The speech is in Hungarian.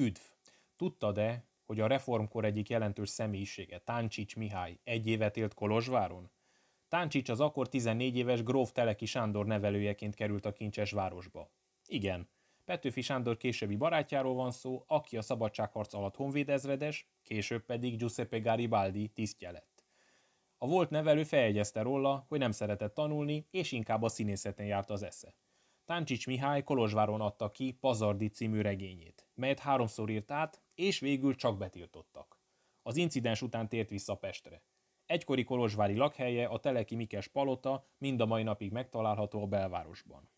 Üdv! Tudtad-e, hogy a reformkor egyik jelentős személyisége, Táncsics Mihály, egy évet élt Kolozsváron? Táncsics az akkor 14 éves gróf Teleki Sándor nevelőjeként került a kincses városba. Igen, Petőfi Sándor későbbi barátjáról van szó, aki a szabadságharc alatt honvédezredes, később pedig Giuseppe Garibaldi tisztje lett. A volt nevelő feljegyezte róla, hogy nem szeretett tanulni, és inkább a színészeten járt az esze. Táncsics Mihály Kolozsváron adta ki Pazardi című regényét, melyet háromszor írt át, és végül csak betiltottak. Az incidens után tért vissza Pestre. Egykori kolozsvári lakhelye, a Teleki Mikes palota mind a mai napig megtalálható a belvárosban.